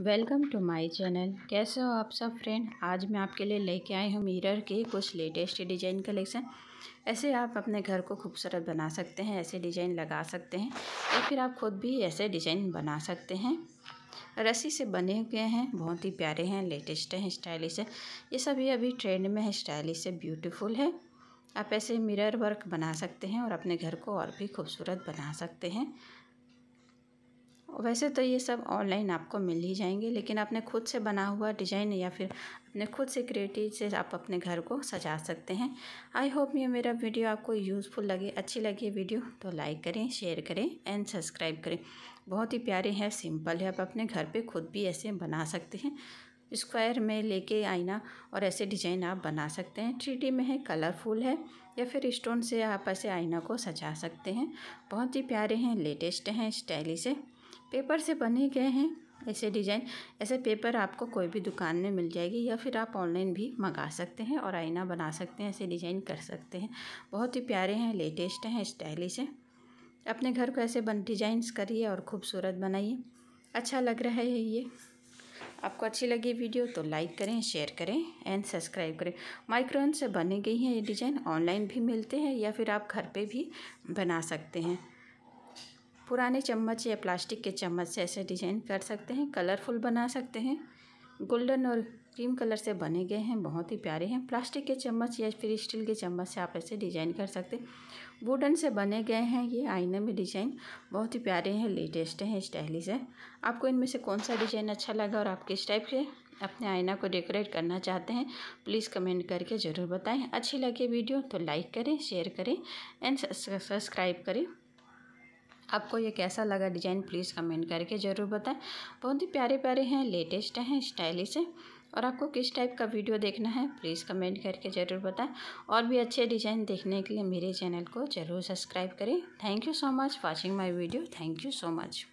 welcome to my channel कैसे हो आप सब फ्रेंड आज मैं आपके लिए लेके आई हूँ मिरर के कुछ लेटेस्ट डिजाइन कलेक्शन ऐसे आप अपने घर को खूबसूरत बना सकते हैं ऐसे डिजाइन लगा सकते हैं या फिर आप खुद भी ऐसे डिजाइन बना सकते हैं रस्सी से बने हुए हैं बहुत ही प्यारे हैं लेटेस्ट हैं स्टाइलिश है ये सभी अभी ट्रेंड में है स्टाइलिश है ब्यूटीफुल है आप ऐसे मिरर वर्क बना सकते हैं और अपने घर को और भी खूबसूरत बना सकते हैं वैसे तो ये सब ऑनलाइन आपको मिल ही जाएंगे लेकिन अपने खुद से बना हुआ डिज़ाइन या फिर अपने खुद से क्रिएटिव से आप अपने घर को सजा सकते हैं आई होप ये मेरा वीडियो आपको यूज़फुल लगे अच्छी लगी वीडियो तो लाइक करें शेयर करें एंड सब्सक्राइब करें बहुत ही प्यारे हैं सिंपल है आप अपने घर पर खुद भी ऐसे बना सकते हैं स्क्वायर में लेके आईना और ऐसे डिजाइन आप बना सकते हैं थ्री में है कलरफुल है या फिर स्टोन से आप ऐसे आईना को सजा सकते हैं बहुत ही प्यारे हैं लेटेस्ट हैं स्टाइलिश है पेपर से बने गए हैं ऐसे डिजाइन ऐसे पेपर आपको कोई भी दुकान में मिल जाएगी या फिर आप ऑनलाइन भी मंगा सकते हैं और आईना बना सकते हैं ऐसे डिजाइन कर सकते हैं बहुत ही प्यारे हैं लेटेस्ट हैं स्टाइलिश हैं अपने घर को ऐसे बन डिजाइंस करिए और खूबसूरत बनाइए अच्छा लग रहा है ये आपको अच्छी लगी वीडियो तो लाइक करें शेयर करें एंड सब्सक्राइब करें माइक्रोन से बने गई हैं ये डिज़ाइन ऑनलाइन भी मिलते हैं या फिर आप घर पे भी बना सकते हैं पुराने चम्मच या प्लास्टिक के चम्मच से ऐसे डिजाइन कर सकते हैं कलरफुल बना सकते हैं गोल्डन और क्रीम कलर से बने गए हैं बहुत ही प्यारे हैं प्लास्टिक के चम्मच या फिर स्टील के चम्मच से आप ऐसे डिजाइन कर सकते हैं वुडन से बने गए हैं ये आईने में डिजाइन बहुत ही प्यारे हैं लेटेस्ट हैं स्टाइलिश है आपको इनमें से कौन सा डिजाइन अच्छा लगा और आप किस टाइप के अपने आईना को डेकोरेट करना चाहते हैं प्लीज़ कमेंट करके ज़रूर बताएँ अच्छी लगे वीडियो तो लाइक करें शेयर करें एंड सब्सक्राइब करें आपको ये कैसा लगा डिज़ाइन प्लीज़ कमेंट करके ज़रूर बताएं बहुत ही प्यारे प्यारे हैं लेटेस्ट हैं स्टाइलिश हैं और आपको किस टाइप का वीडियो देखना है प्लीज़ कमेंट करके ज़रूर बताएं और भी अच्छे डिज़ाइन देखने के लिए मेरे चैनल को ज़रूर सब्सक्राइब करें thank you so much watching my video thank you so much